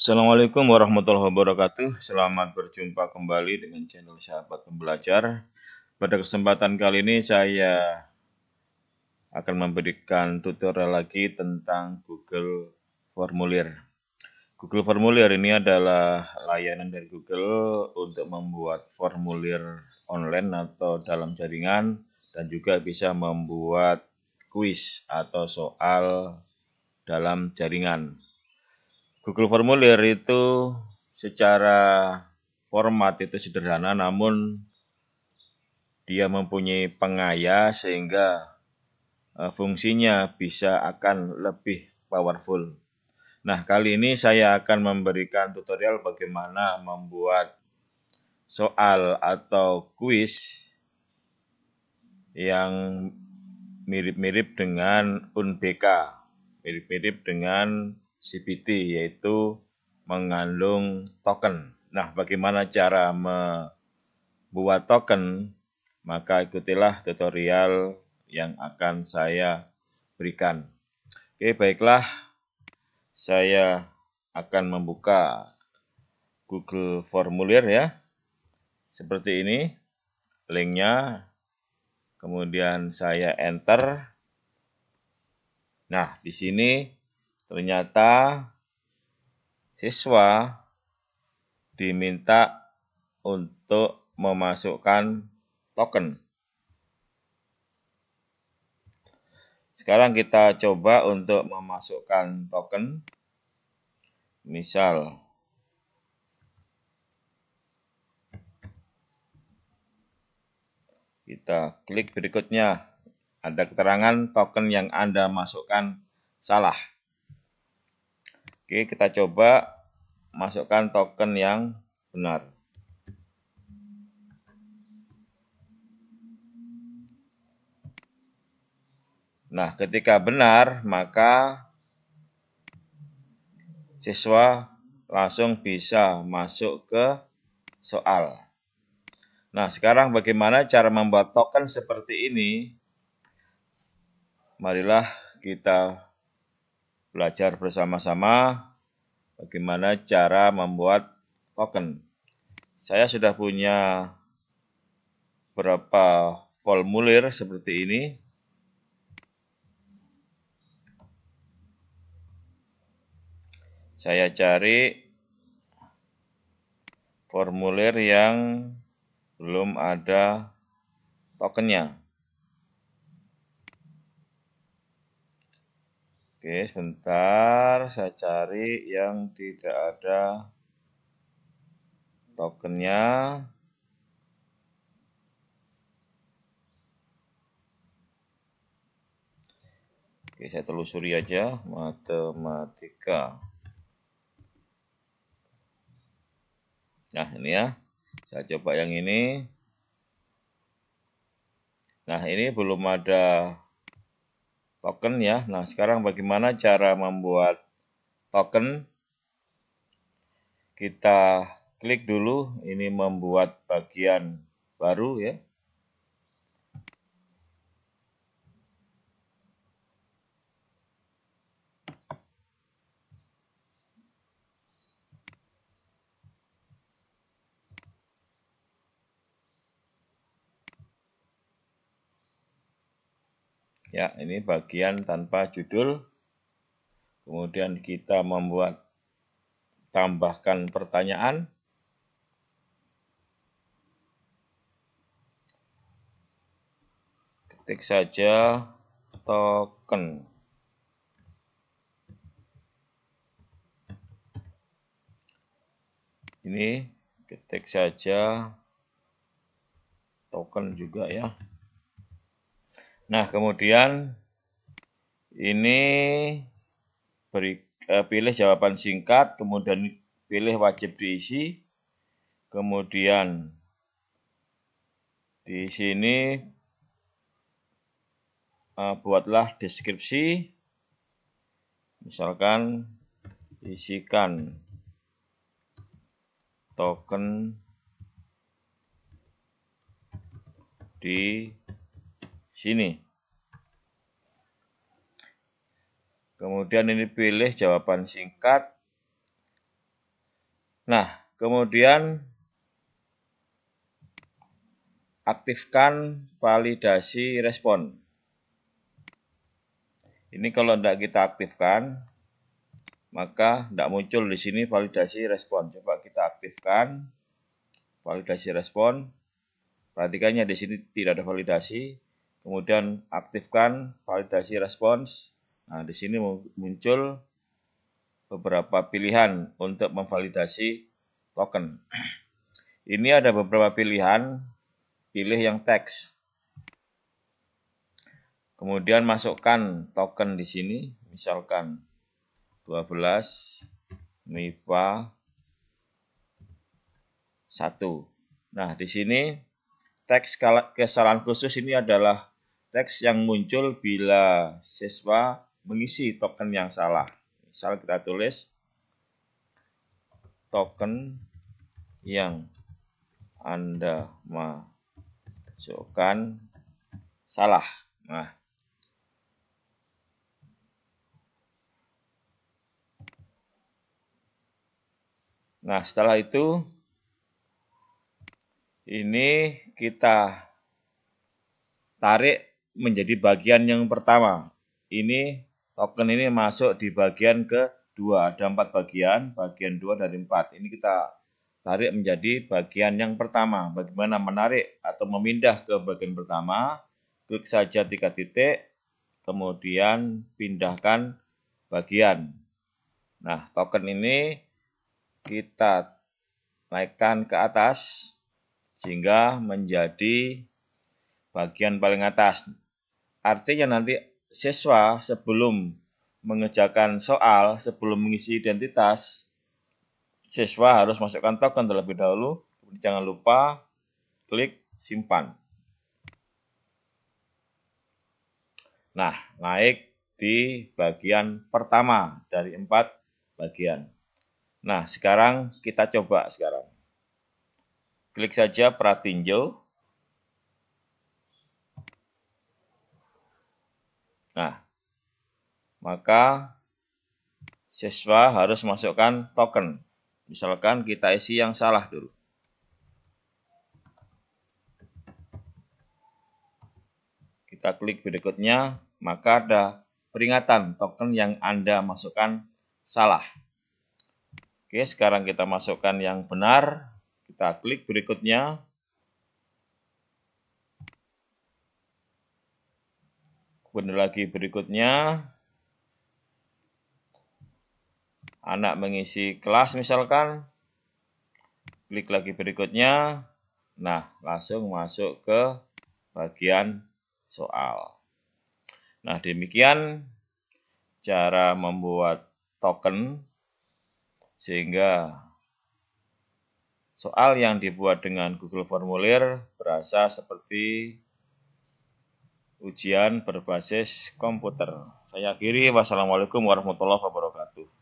Assalamualaikum warahmatullahi wabarakatuh. Selamat berjumpa kembali dengan channel Sahabat Pembelajar. Pada kesempatan kali ini saya akan memberikan tutorial lagi tentang Google Formulir. Google Formulir ini adalah layanan dari Google untuk membuat formulir online atau dalam jaringan dan juga bisa membuat kuis atau soal dalam jaringan. Google Formulir itu secara format itu sederhana namun dia mempunyai pengaya sehingga eh, fungsinya bisa akan lebih powerful. Nah, kali ini saya akan memberikan tutorial bagaimana membuat soal atau kuis yang mirip-mirip dengan UNBK, mirip-mirip dengan CPT yaitu mengandung token. Nah, bagaimana cara membuat token? Maka ikutilah tutorial yang akan saya berikan. Oke, baiklah. Saya akan membuka Google Formulir ya. Seperti ini linknya. Kemudian saya enter. Nah, di sini ternyata siswa diminta untuk memasukkan token. Sekarang kita coba untuk memasukkan token. Misal, kita klik berikutnya. Ada keterangan token yang Anda masukkan salah. Oke, kita coba masukkan token yang benar. Nah, ketika benar, maka siswa langsung bisa masuk ke soal. Nah, sekarang bagaimana cara membuat token seperti ini? Marilah kita belajar bersama-sama bagaimana cara membuat token. Saya sudah punya beberapa formulir seperti ini. Saya cari formulir yang belum ada tokennya. Oke, sebentar saya cari yang tidak ada tokennya. Oke, saya telusuri aja matematika. Nah, ini ya. Saya coba yang ini. Nah, ini belum ada token ya. Nah, sekarang bagaimana cara membuat token? Kita klik dulu ini membuat bagian baru ya. Ya, ini bagian tanpa judul. Kemudian kita membuat tambahkan pertanyaan. Ketik saja token. Ini ketik saja token juga ya. Nah, kemudian ini beri, eh, pilih jawaban singkat, kemudian pilih wajib diisi, kemudian di sini eh, buatlah deskripsi, misalkan isikan token di sini. Kemudian ini pilih jawaban singkat. Nah, kemudian aktifkan validasi respon. Ini kalau tidak kita aktifkan, maka tidak muncul di sini validasi respon. Coba kita aktifkan validasi respon. Perhatikannya di sini tidak ada validasi, Kemudian aktifkan validasi respons. Nah, di sini muncul beberapa pilihan untuk memvalidasi token. Ini ada beberapa pilihan, pilih yang teks. Kemudian masukkan token di sini, misalkan 12 MIPA 1. Nah, di sini teks kesalahan khusus ini adalah teks yang muncul bila siswa mengisi token yang salah. Misal kita tulis token yang Anda masukkan salah. Nah, Nah, setelah itu ini kita tarik menjadi bagian yang pertama. Ini token ini masuk di bagian kedua. Ada empat bagian, bagian dua dari empat. Ini kita tarik menjadi bagian yang pertama. Bagaimana menarik atau memindah ke bagian pertama? Klik saja tiga titik, kemudian pindahkan bagian. Nah, token ini kita naikkan ke atas sehingga menjadi bagian paling atas. Artinya nanti siswa sebelum mengerjakan soal, sebelum mengisi identitas, siswa harus masukkan token terlebih dahulu. Jangan lupa klik simpan. Nah, naik di bagian pertama dari empat bagian. Nah, sekarang kita coba sekarang. Klik saja pratinjau. Nah, maka siswa harus masukkan token. Misalkan kita isi yang salah dulu. Kita klik berikutnya, maka ada peringatan token yang Anda masukkan salah. Oke, sekarang kita masukkan yang benar. Kita klik berikutnya. benar lagi berikutnya, anak mengisi kelas misalkan, klik lagi berikutnya, nah langsung masuk ke bagian soal. Nah demikian cara membuat token sehingga soal yang dibuat dengan Google Formulir berasa seperti ujian berbasis komputer. Saya akhiri, wassalamualaikum warahmatullahi wabarakatuh.